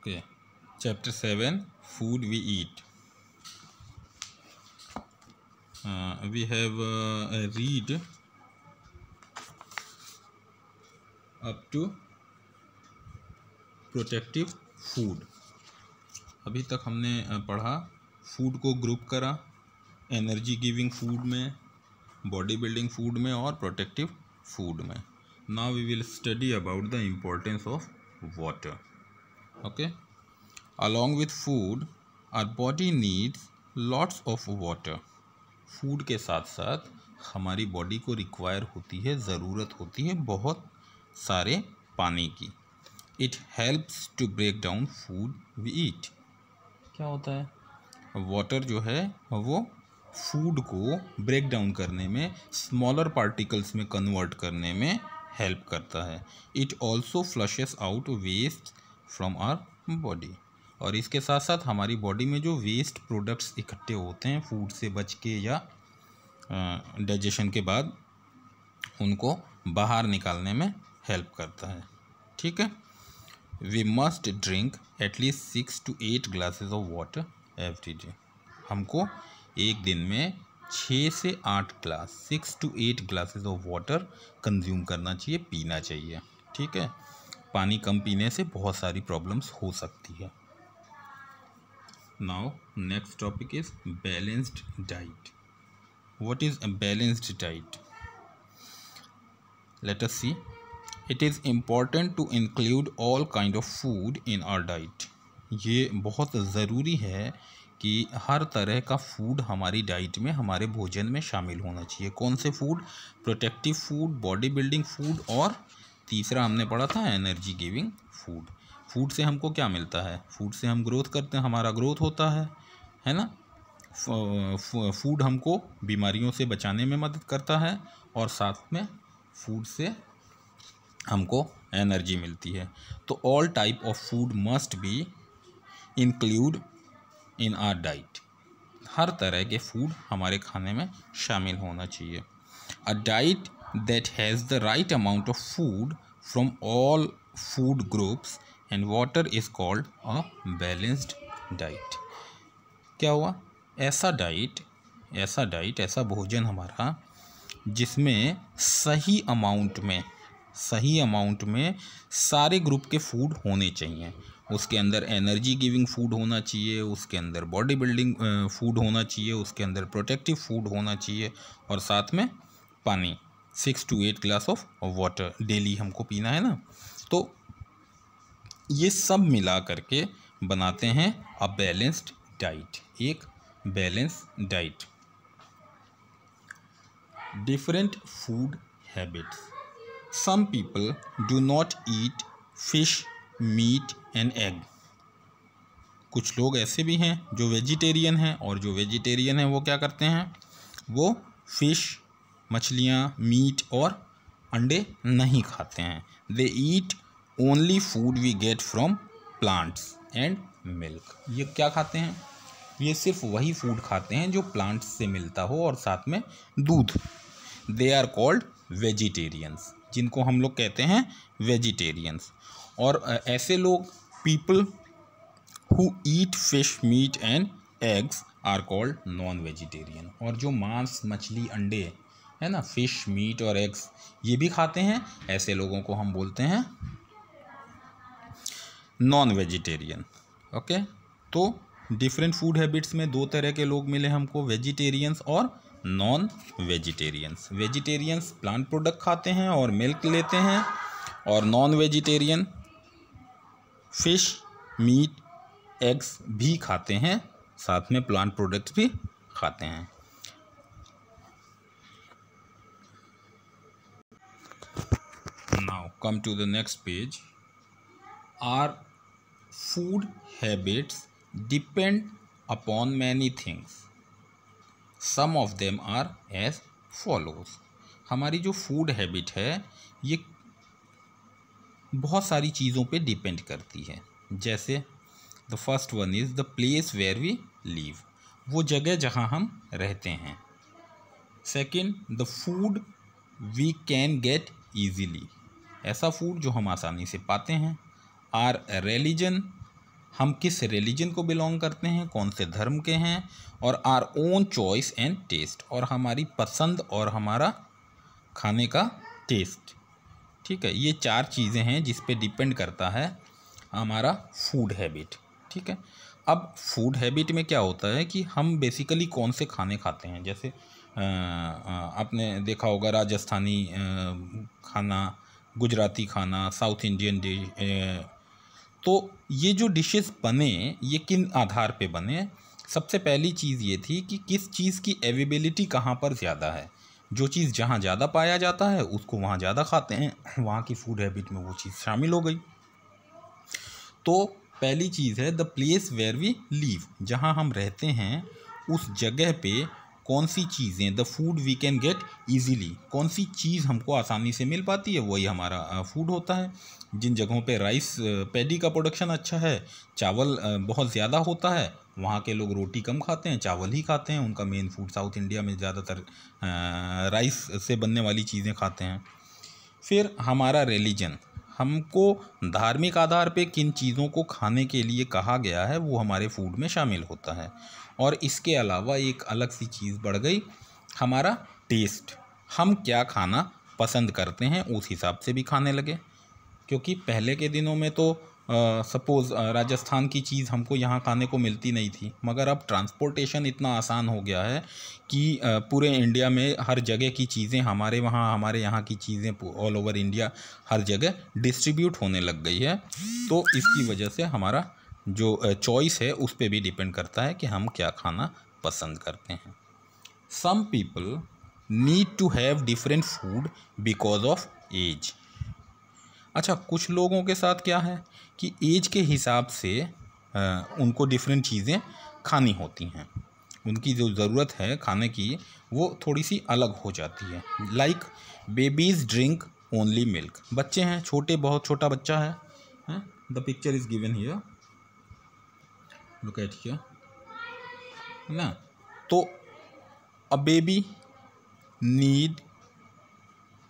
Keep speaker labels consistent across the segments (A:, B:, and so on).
A: okay chapter seven food we eat we have read up to protective food अभी तक हमने uh, पढ़ा food को ग्रुप करा एनर्जी गिविंग फूड में बॉडी बिल्डिंग फूड में और प्रोटेक्टिव फूड में now we will study about the importance of water okay along with food our body needs lots of water food के साथ साथ हमारी बॉडी को रिक्वायर होती है ज़रूरत होती है बहुत सारे पानी की it helps to break down food we eat क्या होता है वाटर जो है वो फूड को ब्रेक डाउन करने में स्मॉलर पार्टिकल्स में कन्वर्ट करने में हेल्प करता है it also flushes out waste from our body और इसके साथ साथ हमारी बॉडी में जो वेस्ट प्रोडक्ट्स इकट्ठे होते हैं फूड से बच के या डाइजेशन के बाद उनको बाहर निकालने में हेल्प करता है ठीक है we must drink at least six to eight glasses of water every day हमको एक दिन में छः से आठ glass six to eight glasses of water consume करना चाहिए पीना चाहिए ठीक है पानी कम पीने से बहुत सारी प्रॉब्लम्स हो सकती है now next topic is balanced diet what is a balanced diet let us see it is important to include all kind of food in our diet ये बहुत ज़रूरी है कि हर तरह का फूड हमारी डाइट में हमारे भोजन में शामिल होना चाहिए कौन से food protective food body building food और तीसरा हमने पढ़ा था एनर्जी गिविंग फूड फूड से हमको क्या मिलता है फूड से हम ग्रोथ करते हैं हमारा ग्रोथ होता है है ना फूड हमको बीमारियों से बचाने में मदद करता है और साथ में फूड से हमको एनर्जी मिलती है तो all type of food must be include in our diet हर तरह के फूड हमारे खाने में शामिल होना चाहिए a diet that has the right amount of food from all food groups and water is called a balanced diet क्या हुआ ऐसा डाइट ऐसा डाइट ऐसा भोजन हमारा जिसमें सही अमाउंट में सही अमाउंट में सारे ग्रुप के फूड होने चाहिए उसके अंदर एनर्जी गिविंग फूड होना चाहिए उसके अंदर बॉडी बिल्डिंग फूड होना चाहिए उसके अंदर प्रोटेक्टिव फूड होना चाहिए और साथ में पानी six to eight glass of water daily हमको पीना है ना तो ये सब मिला करके बनाते हैं अ बैलेंस्ड डाइट एक balance diet different food habits some people do not eat fish meat and egg कुछ लोग ऐसे भी हैं जो वेजिटेरियन हैं और जो वेजिटेरियन हैं वो क्या करते हैं वो फिश मछलियाँ मीट और अंडे नहीं खाते हैं they eat only food we get from plants and milk ये क्या खाते हैं ये सिर्फ वही फूड खाते हैं जो प्लांट्स से मिलता हो और साथ में दूध दे आर कॉल्ड वेजिटेरियंस जिनको हम लोग कहते हैं वेजिटेरियंस और ऐसे लोग people who eat fish meat and eggs are called non vegetarian और जो मांस मछली अंडे है ना फिश मीट और एग्स ये भी खाते हैं ऐसे लोगों को हम बोलते हैं नॉन वेजिटेरियन ओके तो डिफरेंट फूड हैबिट्स में दो तरह के लोग मिले हमको वेजिटेरियंस और non vegetarians vegetarians plant product खाते हैं और मिल्क लेते हैं और non vegetarian fish meat eggs भी खाते हैं साथ में प्लांट प्रोडक्ट्स भी खाते हैं come to the next page our food habits depend upon many things some of them are as follows हमारी जो फूड हैबिट है ये बहुत सारी चीज़ों पे डिपेंड करती है जैसे the first one is the place where we live वो जगह जहाँ हम रहते हैं second the food we can get easily ऐसा फूड जो हम आसानी से पाते हैं आर रिलीजन हम किस रिलीजन को बिलोंग करते हैं कौन से धर्म के हैं और our own choice and taste और हमारी पसंद और हमारा खाने का टेस्ट ठीक है ये चार चीज़ें हैं जिस पे डिपेंड करता है हमारा फूड हैबिट ठीक है अब फूड हैबिट में क्या होता है कि हम बेसिकली कौन से खाने खाते हैं जैसे आ, आ, आपने देखा होगा राजस्थानी आ, खाना गुजराती खाना साउथ इंडियन डिश तो ये जो डिशेस बने ये किन आधार पे बने सबसे पहली चीज़ ये थी कि किस चीज़ की अवेबिलिटी कहाँ पर ज़्यादा है जो चीज़ जहाँ ज़्यादा पाया जाता है उसको वहाँ ज़्यादा खाते हैं वहाँ की फ़ूड हैबिट में वो चीज़ शामिल हो गई तो पहली चीज़ है the place where we live जहाँ हम रहते हैं उस जगह पे कौन सी चीज़ें the food we can get easily कौन सी चीज़ हमको आसानी से मिल पाती है वही हमारा फूड होता है जिन जगहों पे राइस पैडी का प्रोडक्शन अच्छा है चावल बहुत ज़्यादा होता है वहाँ के लोग रोटी कम खाते हैं चावल ही खाते हैं उनका मेन फूड साउथ इंडिया में ज़्यादातर राइस से बनने वाली चीज़ें खाते हैं फिर हमारा रिलीजन हमको धार्मिक आधार पे किन चीज़ों को खाने के लिए कहा गया है वो हमारे फूड में शामिल होता है और इसके अलावा एक अलग सी चीज़ बढ़ गई हमारा टेस्ट हम क्या खाना पसंद करते हैं उस हिसाब से भी खाने लगे क्योंकि पहले के दिनों में तो सपोज़ राजस्थान की चीज़ हमको यहाँ खाने को मिलती नहीं थी मगर अब ट्रांसपोर्टेशन इतना आसान हो गया है कि पूरे इंडिया में हर जगह की चीज़ें हमारे वहाँ हमारे यहाँ की चीज़ें ऑल ओवर इंडिया हर जगह डिस्ट्रीब्यूट होने लग गई है तो इसकी वजह से हमारा जो चॉइस है उस पर भी डिपेंड करता है कि हम क्या खाना पसंद करते हैं some people need to have different food because of age अच्छा कुछ लोगों के साथ क्या है कि एज के हिसाब से उनको डिफरेंट चीज़ें खानी होती हैं उनकी जो ज़रूरत है खाने की वो थोड़ी सी अलग हो जाती है like babies drink only milk बच्चे हैं छोटे बहुत छोटा बच्चा है the picture is given here look at here है ना तो a baby need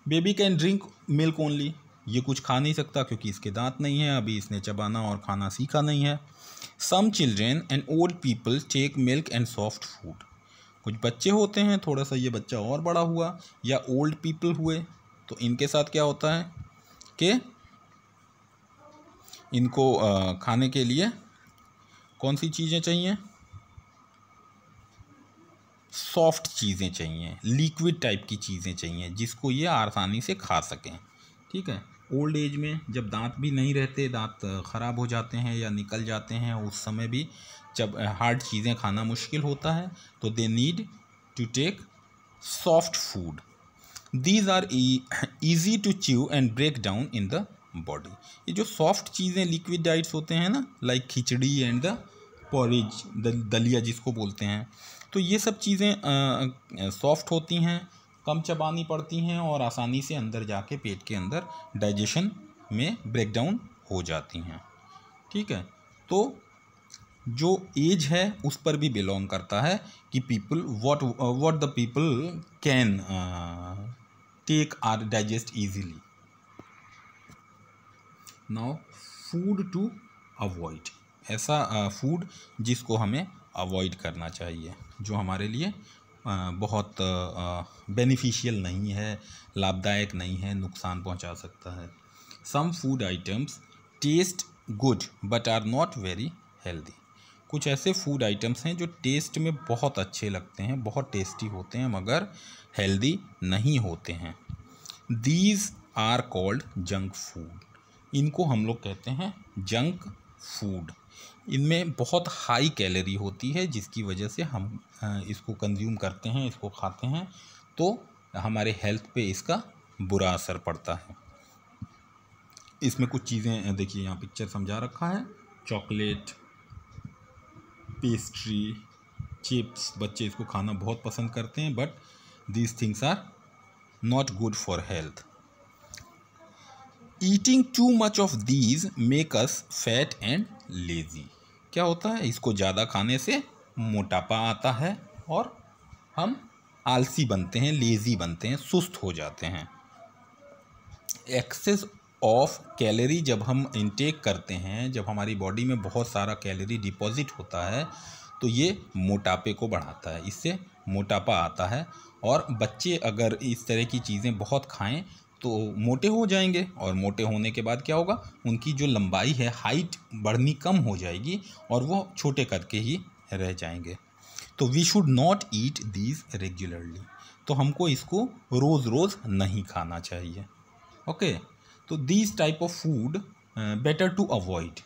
A: baby can drink milk only ये कुछ खा नहीं सकता क्योंकि इसके दांत नहीं है अभी इसने चबाना और खाना सीखा नहीं है some children and old people take milk and soft food कुछ बच्चे होते हैं थोड़ा सा ये बच्चा और बड़ा हुआ या ओल्ड पीपल हुए तो इनके साथ क्या होता है कि इनको खाने के लिए कौन सी चीज़ें चाहिए सॉफ्ट चीज़ें चाहिए लिक्विड टाइप की चीज़ें चाहिए जिसको ये आसानी से खा सकें ठीक है ओल्ड एज में जब दांत भी नहीं रहते दांत ख़राब हो जाते हैं या निकल जाते हैं उस समय भी जब हार्ड चीज़ें खाना मुश्किल होता है तो they need to take soft food these are easy to chew and break down in the body ये जो सॉफ्ट चीज़ें लिक्विड डाइट्स होते हैं ना like khichdi and the porridge दलिया जिसको बोलते हैं तो ये सब चीज़ें सॉफ्ट होती हैं कम चबानी पड़ती हैं और आसानी से अंदर जाके पेट के अंदर डाइजेशन में ब्रेकडाउन हो जाती हैं ठीक है तो जो एज है उस पर भी बिलोंग करता है कि people what what the people can take or digest easily now food to avoid ऐसा फूड uh, जिसको हमें अवॉइड करना चाहिए जो हमारे लिए बहुत बेनिफिशियल नहीं है लाभदायक नहीं है नुकसान पहुंचा सकता है some food items taste good but are not very healthy कुछ ऐसे फूड आइटम्स हैं जो टेस्ट में बहुत अच्छे लगते हैं बहुत टेस्टी होते हैं मगर हेल्दी नहीं होते हैं these are called junk food इनको हम लोग कहते हैं जंक फूड इनमें बहुत हाई कैलोरी होती है जिसकी वजह से हम इसको कंज्यूम करते हैं इसको खाते हैं तो हमारे हेल्थ पे इसका बुरा असर पड़ता है इसमें कुछ चीज़ें देखिए यहाँ पिक्चर समझा रखा है चॉकलेट पेस्ट्री चिप्स बच्चे इसको खाना बहुत पसंद करते हैं but these things are not good for health eating too much of these make us fat and lazy क्या होता है इसको ज़्यादा खाने से मोटापा आता है और हम आलसी बनते हैं लेज़ी बनते हैं सुस्त हो जाते हैं एक्सेस ऑफ कैलरी जब हम इनटेक करते हैं जब हमारी बॉडी में बहुत सारा कैलरी डिपॉजिट होता है तो ये मोटापे को बढ़ाता है इससे मोटापा आता है और बच्चे अगर इस तरह की चीज़ें बहुत खाएं तो मोटे हो जाएंगे और मोटे होने के बाद क्या होगा उनकी जो लंबाई है हाइट बढ़नी कम हो जाएगी और वो छोटे करके के ही रह जाएंगे तो we should not eat these regularly तो हमको इसको रोज़ रोज़ नहीं खाना चाहिए ओके तो these type of food better to avoid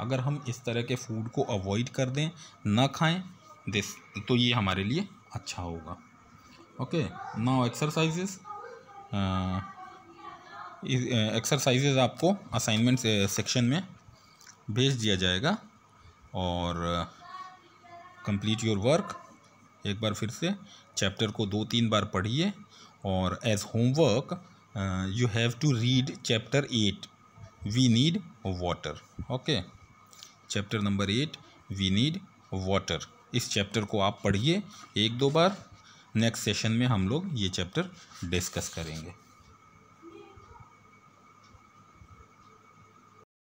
A: अगर हम इस तरह के फूड को अवॉइड कर दें ना खाएं दिस तो ये हमारे लिए अच्छा होगा ओके नाउ एक्सरसाइजेस एक्सरसाइजेज आपको असाइनमेंट सेक्शन में भेज दिया जाएगा और कंप्लीट योर वर्क एक बार फिर से चैप्टर को दो तीन बार पढ़िए और as homework you have to read chapter eight we need water okay chapter number eight we need water इस चैप्टर को आप पढ़िए एक दो बार नेक्स्ट सेशन में हम लोग ये चैप्टर डिस्कस करेंगे